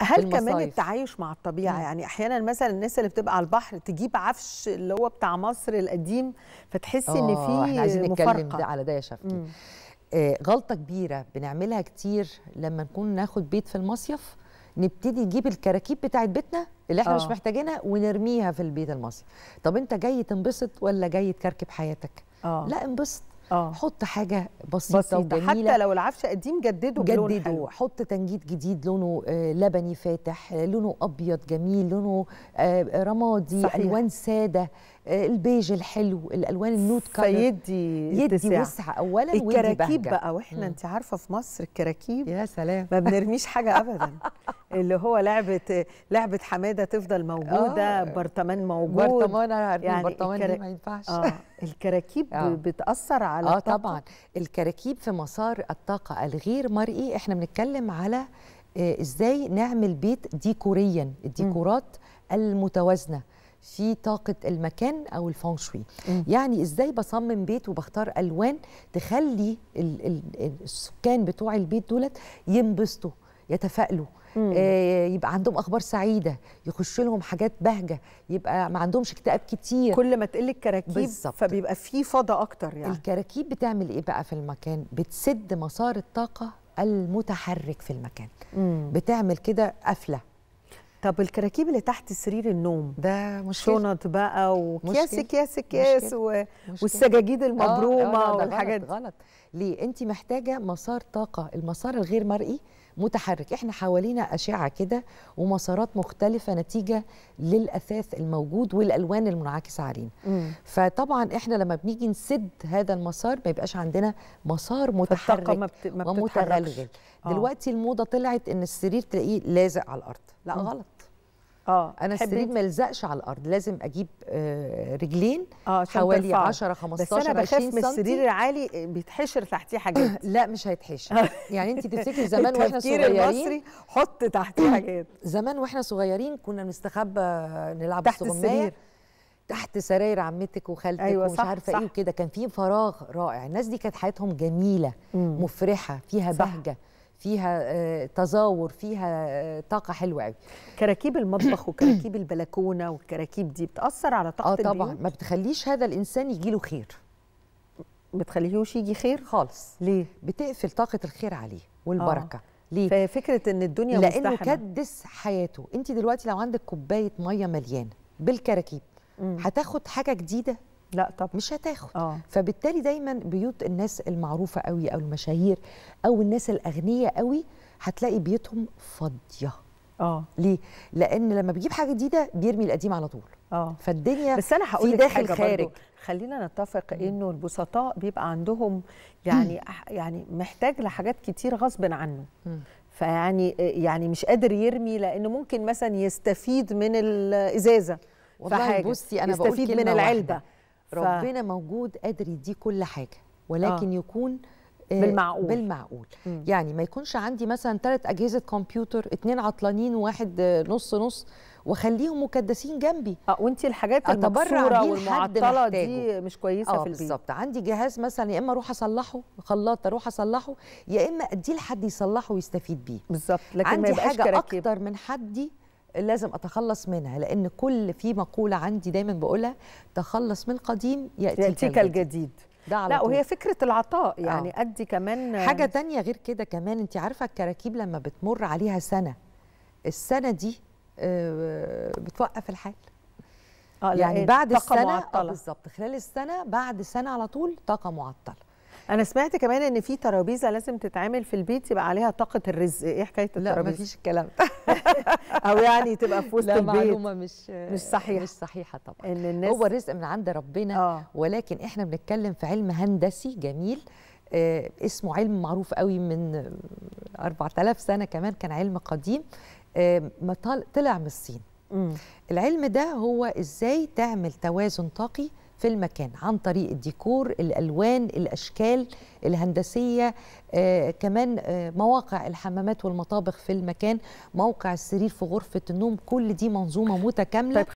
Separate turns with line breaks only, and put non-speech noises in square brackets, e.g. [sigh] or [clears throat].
هل المصايف. كمان التعايش مع الطبيعه مم. يعني احيانا مثلا الناس اللي بتبقى على البحر تجيب عفش اللي هو بتاع مصر القديم فتحسي ان آه، في احنا عايزين نتكلم ده على
ده يا شفتي آه غلطه كبيره بنعملها كتير لما نكون ناخد بيت في المصيف نبتدي نجيب الكراكيب بتاعت بيتنا اللي احنا أوه. مش آه. محتاجينها ونرميها في البيت المصيف طب انت جاي تنبسط ولا جاي تكركب حياتك آه. لا
انبسط آه. حط حاجه بسيطه, بسيطة وجميله حتى لو العفش قديم جدده جدده
حط تنجيد جديد لونه آه، لبني فاتح آه، لونه ابيض جميل لونه آه، رمادي صحيح. الوان ساده
البيج الحلو الالوان النوت كالر فيدي يدي وسع اولا الكراكيب بقى واحنا انت عارفه في مصر الكراكيب يا سلام ما بنرميش حاجه ابدا [laughs] اللي هو لعبه لعبه حماده تفضل موجوده آه برطمان موجود برطمان يعني برطمان الكرا... ما ينفعش آه الكراكيب آه بتاثر على اه الكراكيب اه بتاثر علي اه طبعا
الكراكيب في مسار الطاقه الغير مرئي احنا بنتكلم على آه، ازاي نعمل بيت ديكوريا الديكورات م. المتوازنه في طاقة المكان أو الفانشوي يعني إزاي بصمم بيت وبختار ألوان تخلي السكان بتوع البيت دولت ينبسطوا يتفائلوا آه، يبقى عندهم اخبار سعيده يخش لهم حاجات بهجه يبقى ما عندهمش اكتئاب كتير كل ما تقل الكراكيب بالزبط. فبيبقى في فضا اكتر يعني الكراكيب بتعمل ايه بقى في المكان بتسد مسار الطاقه المتحرك في المكان مم. بتعمل كده
قفله طب الكراكيب اللي تحت سرير النوم ده مشكلة شنط بقى وكياس كياس كياس و... والسجاجيد آه، المبرومه آه آه والحاجات غلط,
غلط ليه انت محتاجه مسار طاقه المسار الغير مرئي متحرك احنا حوالينا اشعه كده ومسارات مختلفه نتيجه للاثاث الموجود والالوان المنعكسه علينا مم. فطبعا احنا لما بنيجي نسد هذا المسار ما يبقاش عندنا مسار متحرك ما بت... ما ومتغلغل آه. دلوقتي الموضه طلعت ان السرير تلاقيه لازق على الارض لا مم. غلط اه انا السرير ما يلزقش على الارض لازم اجيب آه، رجلين آه حوالي 10 15 بس انا بخاف من السرير
العالي بيتحشر تحتيه حاجات [clears throat] لا مش هيتحشر آه. يعني انت تفتكري زمان واحنا صغيرين المصري حط تحتيه
حاجات [clears throat] زمان واحنا صغيرين كنا نستخبى نلعب تحت السرير تحت سراير عمتك وخالتك أيوة ومش صح عارفه إيه صح ايه وكده كان في فراغ رائع الناس دي كانت حياتهم جميله مم. مفرحه فيها صح بهجه فيها آه، تزاور فيها آه،
طاقه حلوه قوي كراكيب المطبخ وكراكيب البلكونه والكراكيب دي بتاثر على طاقه البيوت اه طبعا البيوت. ما بتخليش هذا الانسان يجي له خير ما بتخليهوش يجي خير خالص
ليه بتقفل طاقه الخير عليه والبركه آه. ليه؟ ففكره ان الدنيا لانه كدس حياته انت دلوقتي لو عندك كوبايه ميه مليانه بالكراكيب هتاخد حاجه جديده لا طب مش هتاخد آه. فبالتالي دايما بيوت الناس المعروفه قوي او المشاهير او الناس الاغنياء قوي هتلاقي بيوتهم فاضيه اه ليه لان لما بيجيب حاجه جديده بيرمي القديم على طول اه فالدنيا بس انا هقول لك داخل خارج
خلينا نتفق انه البسطاء بيبقى عندهم يعني يعني محتاج لحاجات كتير غصب عنه فيعني يعني مش قادر يرمي لانه ممكن مثلا يستفيد من الازازه والله بصي انا بقول يستفيد من العلبه واحدة.
ف... ربنا موجود قادر يديه كل حاجه ولكن آه. يكون
آه، بالمعقول بالمعقول
مم. يعني ما يكونش عندي مثلا ثلاث اجهزه كمبيوتر اتنين عطلانين وواحد آه، نص نص واخليهم مكدسين جنبي اه وانت الحاجات المكسوره والمعطله دي مش كويسه آه في البيت بالظبط عندي جهاز مثلا يا اما اروح اصلحه خلاط اروح اصلحه يا اما اديه لحد يصلحه ويستفيد بيه بالظبط لكن عندي ما يبقاش حاجه كراكب. اكتر من حدي لازم اتخلص منها لان كل في مقوله عندي دايما بقولها تخلص من القديم ياتيك, يأتيك الجديد, الجديد. ده على لا طول. وهي فكره العطاء آه. يعني آه. ادي
كمان حاجه
تانية غير كده كمان انت عارفه الكراكيب لما بتمر عليها سنه السنه دي آه، بتوقف الحال آه يعني إيه، بعد السنه آه، بالظبط خلال السنه بعد
سنه على طول طاقه معطله انا سمعت كمان ان في ترابيزه لازم تتعمل في البيت يبقى عليها طاقه الرزق ايه حكايه الترابيزه لا مفيش الكلام ده
[laughs] او يعني تبقى في وسط البيت لا معلومه مش مش صحيحه مش
صحيحه طبعا إن الناس
هو رزق من عند ربنا آه. ولكن احنا بنتكلم في علم هندسي جميل آه اسمه علم معروف قوي من 4000 سنه كمان كان علم قديم آه طلع من الصين العلم ده هو ازاي تعمل توازن طاقي في المكان عن طريق الديكور الالوان الاشكال الهندسيه آه، كمان آه، مواقع الحمامات والمطابخ في المكان موقع السرير في غرفه النوم كل دي منظومه متكامله طيب.